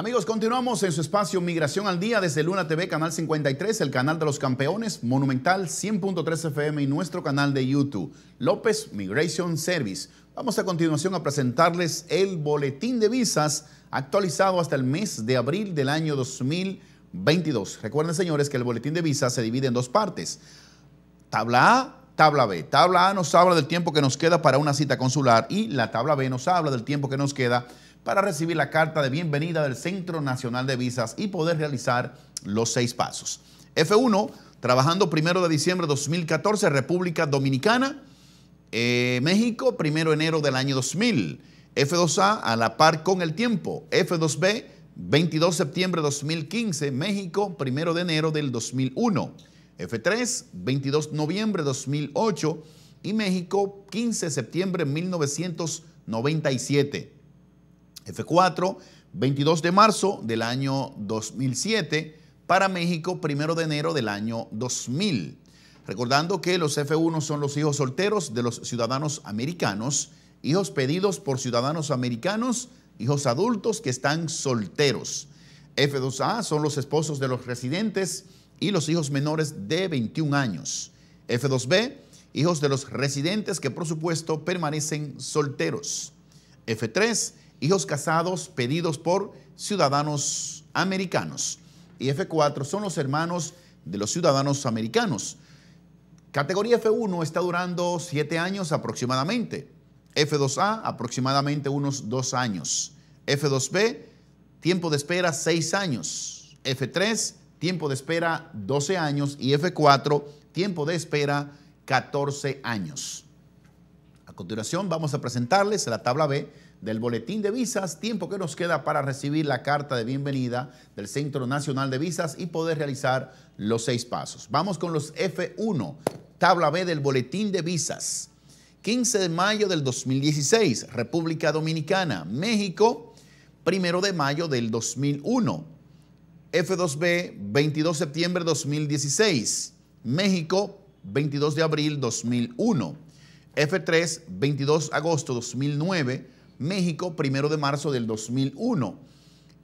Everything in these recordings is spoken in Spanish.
Amigos, continuamos en su espacio Migración al Día desde Luna TV, Canal 53, el canal de los campeones, Monumental 100.3 FM y nuestro canal de YouTube, López Migration Service. Vamos a continuación a presentarles el boletín de visas actualizado hasta el mes de abril del año 2022. Recuerden, señores, que el boletín de visas se divide en dos partes. Tabla A, tabla B. Tabla A nos habla del tiempo que nos queda para una cita consular y la tabla B nos habla del tiempo que nos queda para recibir la carta de bienvenida del Centro Nacional de Visas y poder realizar los seis pasos. F1, trabajando primero de diciembre de 2014, República Dominicana, eh, México, primero de enero del año 2000. F2A a la par con el tiempo. F2B, 22 de septiembre de 2015, México, primero de enero del 2001. F3, 22 de noviembre de 2008 y México, 15 de septiembre de 1997. F4, 22 de marzo del año 2007 para México, 1 de enero del año 2000. Recordando que los F1 son los hijos solteros de los ciudadanos americanos, hijos pedidos por ciudadanos americanos, hijos adultos que están solteros. F2A son los esposos de los residentes y los hijos menores de 21 años. F2B, hijos de los residentes que por supuesto permanecen solteros. F3, hijos casados pedidos por ciudadanos americanos. Y F4 son los hermanos de los ciudadanos americanos. Categoría F1 está durando siete años aproximadamente. F2A aproximadamente unos dos años. F2B, tiempo de espera seis años. F3, tiempo de espera 12 años. Y F4, tiempo de espera 14 años. A continuación vamos a presentarles la tabla B del Boletín de Visas, tiempo que nos queda para recibir la carta de bienvenida del Centro Nacional de Visas y poder realizar los seis pasos. Vamos con los F1, tabla B del Boletín de Visas. 15 de mayo del 2016, República Dominicana, México, 1 de mayo del 2001. F2B, 22 de septiembre 2016, México, 22 de abril 2001. F3, 22 de agosto 2009. México, primero de marzo del 2001.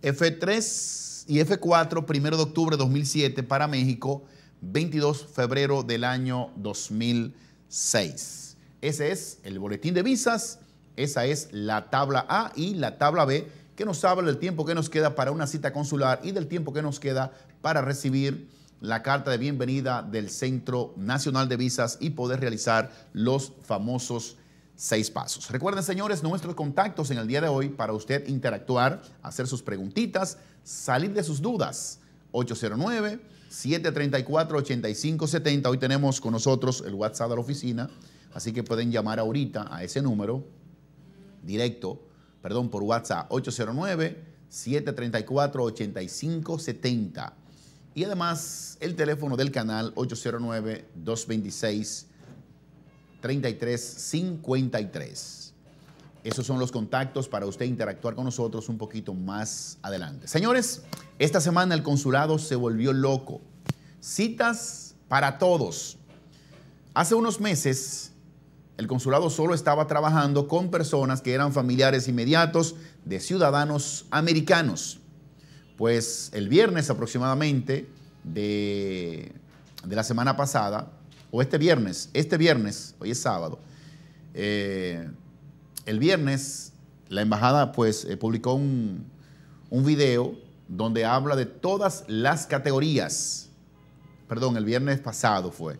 F3 y F4, primero de octubre de 2007 para México, 22 de febrero del año 2006. Ese es el boletín de visas, esa es la tabla A y la tabla B que nos habla del tiempo que nos queda para una cita consular y del tiempo que nos queda para recibir la carta de bienvenida del Centro Nacional de Visas y poder realizar los famosos seis pasos. Recuerden, señores, nuestros contactos en el día de hoy para usted interactuar, hacer sus preguntitas, salir de sus dudas. 809-734-8570. Hoy tenemos con nosotros el WhatsApp de la oficina, así que pueden llamar ahorita a ese número directo, perdón, por WhatsApp 809-734-8570. Y además el teléfono del canal 809 226 3353. Esos son los contactos para usted interactuar con nosotros un poquito más adelante. Señores, esta semana el consulado se volvió loco. Citas para todos. Hace unos meses el consulado solo estaba trabajando con personas que eran familiares inmediatos de ciudadanos americanos. Pues el viernes aproximadamente de la semana pasada, o este viernes, este viernes, hoy es sábado, eh, el viernes la embajada pues eh, publicó un, video donde habla de todas las categorías, perdón, el viernes pasado fue,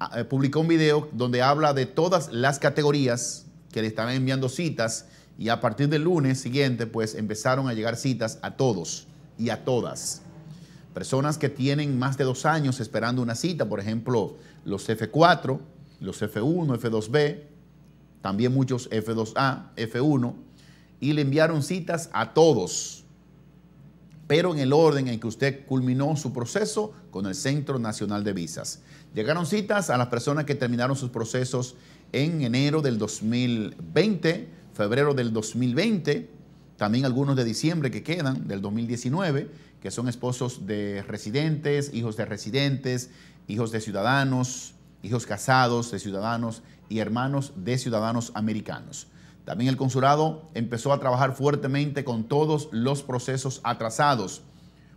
ah, eh, publicó un video donde habla de todas las categorías que le estaban enviando citas y a partir del lunes siguiente pues empezaron a llegar citas a todos y a todas personas que tienen más de dos años esperando una cita, por ejemplo, los F4, los F1, F2B, también muchos F2A, F1, y le enviaron citas a todos, pero en el orden en que usted culminó su proceso con el Centro Nacional de Visas. Llegaron citas a las personas que terminaron sus procesos en enero del 2020, febrero del 2020, también algunos de diciembre que quedan del 2019, que son esposos de residentes, hijos de residentes, hijos de ciudadanos, hijos casados de ciudadanos y hermanos de ciudadanos americanos. También el consulado empezó a trabajar fuertemente con todos los procesos atrasados,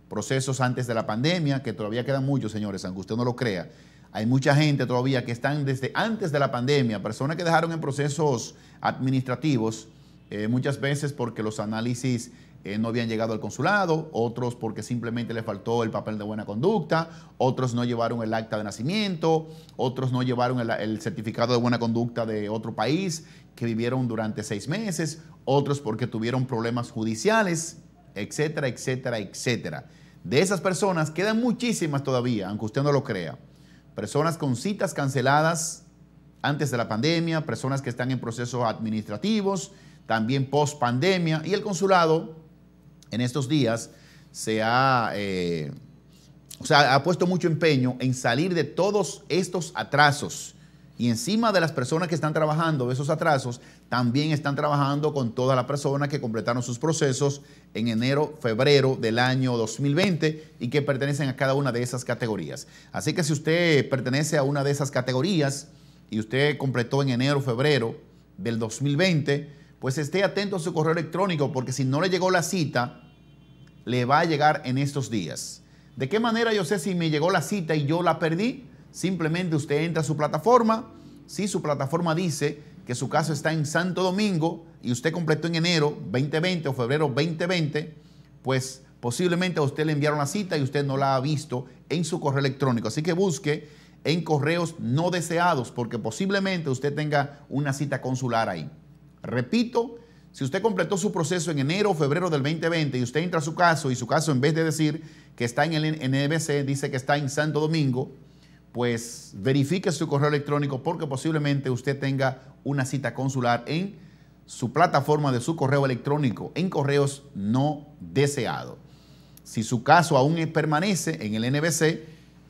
procesos antes de la pandemia, que todavía quedan muchos, señores, aunque usted no lo crea. Hay mucha gente todavía que están desde antes de la pandemia, personas que dejaron en procesos administrativos eh, muchas veces porque los análisis eh, no habían llegado al consulado, otros porque simplemente le faltó el papel de buena conducta, otros no llevaron el acta de nacimiento, otros no llevaron el, el, certificado de buena conducta de otro país que vivieron durante seis meses, otros porque tuvieron problemas judiciales, etcétera, etcétera, etcétera. De esas personas quedan muchísimas todavía, aunque usted no lo crea. Personas con citas canceladas antes de la pandemia, personas que están en procesos administrativos, también post pandemia. Y el consulado en estos días se ha, eh, o ha puesto mucho empeño en salir de todos estos atrasos. Y encima de las personas que están trabajando de esos atrasos, también están trabajando con todas las personas que completaron sus procesos en enero, febrero del año 2020 y que pertenecen a cada una de esas categorías. Así que si usted pertenece a una de esas categorías y usted completó en enero, febrero del 2020, pues esté atento a su correo electrónico porque si no le llegó la cita, le va a llegar en estos días. ¿De qué manera yo sé si me llegó la cita y yo la perdí? Simplemente usted entra a su plataforma, si su plataforma dice que su caso está en Santo Domingo y usted completó en enero 2020 o febrero 2020, pues posiblemente a usted le enviaron la cita y usted no la ha visto en su correo electrónico. Así que busque en correos no deseados porque posiblemente usted tenga una cita consular ahí. Repito, si usted completó su proceso en enero o febrero del 2020 y usted entra a su caso y su caso en vez de decir que está en el NBC, dice que está en Santo Domingo, pues verifique su correo electrónico porque posiblemente usted tenga una cita consular en su plataforma de su correo electrónico, en correos no deseados. Si su caso aún permanece en el NBC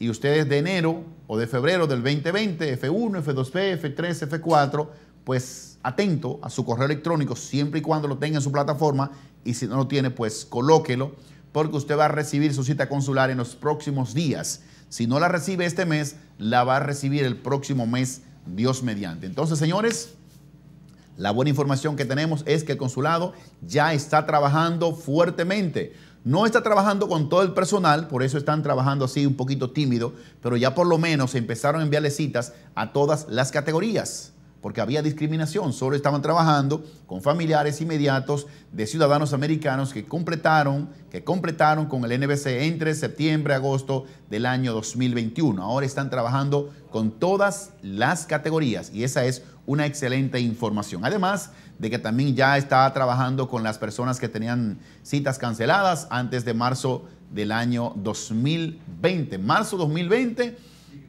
y usted es de enero o de febrero del 2020, F1, F2P, F3, F4, pues atento a su correo electrónico siempre y cuando lo tenga en su plataforma y si no lo tiene, pues colóquelo porque usted va a recibir su cita consular en los próximos días. Si no la recibe este mes, la va a recibir el próximo mes, Dios mediante. Entonces, señores, la buena información que tenemos es que el consulado ya está trabajando fuertemente. No está trabajando con todo el personal, por eso están trabajando así un poquito tímido, pero ya por lo menos empezaron a enviarle citas a todas las categorías porque había discriminación, solo estaban trabajando con familiares inmediatos de ciudadanos americanos que completaron, que completaron con el NBC entre septiembre y agosto del año 2021. Ahora están trabajando con todas las categorías y esa es una excelente información. Además de que también ya está trabajando con las personas que tenían citas canceladas antes de marzo del año 2020. Marzo 2020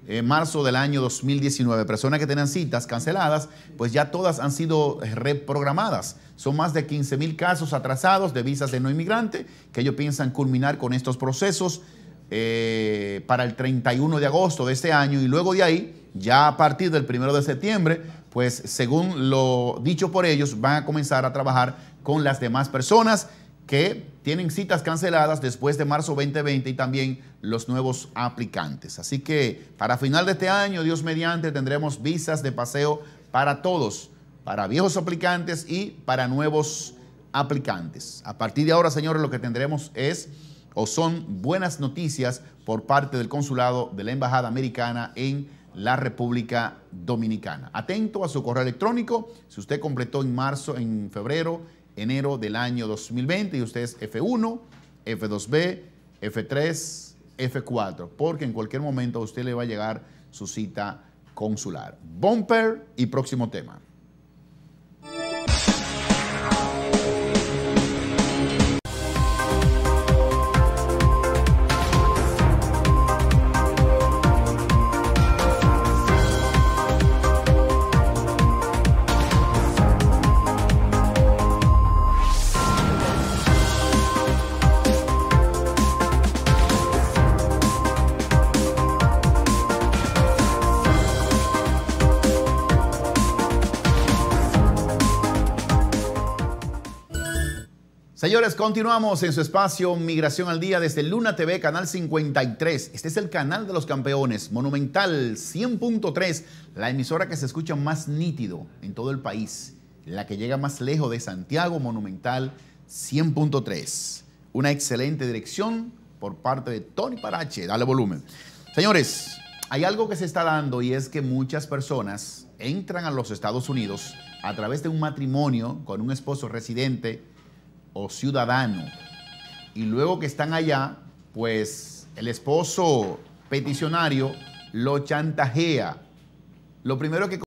eh, marzo del año 2019. Personas que tenían citas canceladas, pues ya todas han sido eh, reprogramadas. Son más de 15 mil casos atrasados de visas de no inmigrante que ellos piensan culminar con estos procesos eh, para el 31 de agosto de este año y luego de ahí, ya a partir del 1 de septiembre, pues según lo dicho por ellos, van a comenzar a trabajar con las demás personas que tienen citas canceladas después de marzo 2020 y también los nuevos aplicantes. Así que para final de este año, Dios mediante, tendremos visas de paseo para todos, para viejos aplicantes y para nuevos aplicantes. A partir de ahora, señores, lo que tendremos es o son buenas noticias por parte del consulado de la Embajada Americana en la República Dominicana. Atento a su correo electrónico, si usted completó en marzo, en febrero, enero del año 2020 y usted es F1, F2B, F3, F4, porque en cualquier momento a usted le va a llegar su cita consular. Bumper y próximo tema. Señores, continuamos en su espacio Migración al Día desde Luna TV, Canal 53. Este es el canal de los campeones, Monumental 100.3, la emisora que se escucha más nítido en todo el país, la que llega más lejos de Santiago, Monumental 100.3. Una excelente dirección por parte de Tony Parache. Dale volumen. Señores, hay algo que se está dando y es que muchas personas entran a los Estados Unidos a través de un matrimonio con un esposo residente o ciudadano. Y luego que están allá, pues el esposo peticionario lo chantajea. Lo primero que